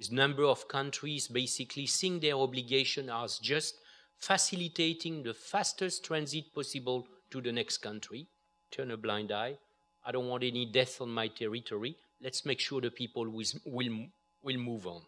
with number of countries basically seeing their obligation as just facilitating the fastest transit possible to the next country. Turn a blind eye. I don't want any death on my territory. Let's make sure the people will, will, will move on.